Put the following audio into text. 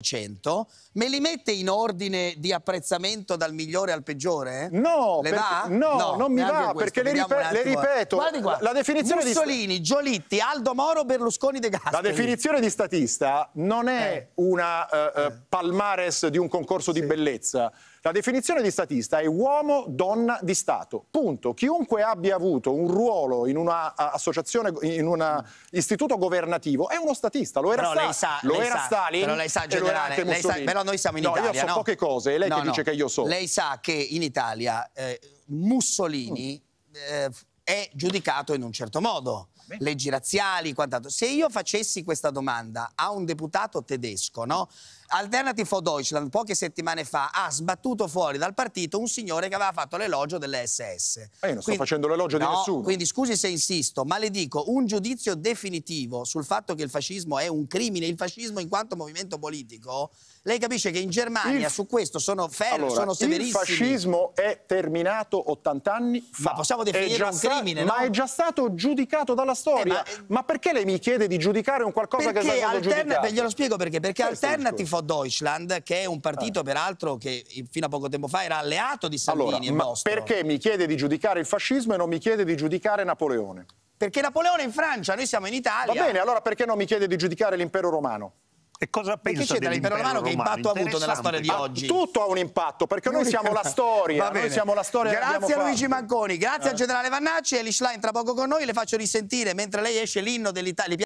100, me li mette in ordine di apprezzamento dal migliore al peggiore? No, le va? No, no, non mi va, questo. perché le, ripet le, ripeto, la, la definizione Mussolini, di... Giolitti, Aldo Moro, Berlusconi, De Gasperi. La definizione di statista non è eh. una uh, uh, palmares di un concorso sì. di bellezza. La definizione di statista è uomo, donna di Stato. Punto. Chiunque abbia avuto un ruolo in un'associazione, in un istituto governativo, è uno statista. Lo era, però sta, lei sa, lo lei era sa, Stalin. Però lei sa, generale, lei sa, però noi siamo in no, Italia. Io so no? poche cose, è lei no, che dice che io so. Lei sa che in Italia eh, Mussolini. Mm. Eh, è giudicato in un certo modo, leggi razziali, quant'altro. Se io facessi questa domanda a un deputato tedesco, no? Alternative for Deutschland poche settimane fa ha sbattuto fuori dal partito un signore che aveva fatto l'elogio dell'SS. Ma io non sto facendo l'elogio no, di nessuno. Quindi scusi se insisto, ma le dico un giudizio definitivo sul fatto che il fascismo è un crimine, il fascismo in quanto movimento politico, lei capisce che in Germania il... su questo sono ferro, allora, sono severissimi. Il fascismo è terminato 80 anni fa. Ma possiamo definire un crimine? crimine, no? ma è già stato giudicato dalla storia. Eh, ma, eh, ma, perché lei mi chiede di giudicare un qualcosa che è stato alterna, giudicato? Beh, glielo spiego perché. Perché Questo Alternative for Deutschland, che è un partito, eh. peraltro, che fino a poco tempo fa era alleato di Salvini allora, Perché mi chiede di giudicare il fascismo e non mi chiede di giudicare Napoleone? Perché Napoleone è in Francia, noi siamo in Italia. Va bene, allora perché non mi chiede di giudicare l'impero romano? E cosa pensi? perché c'è dell'impero romano? Che impatto ha avuto nella storia di ah, oggi? Tutto ha un impatto, perché noi siamo la storia. noi siamo la storia grazie a Luigi Manconi, grazie eh. al generale Vannacci, Eli Schlein tra poco con noi, le faccio risentire mentre lei esce l'inno dell'Italia.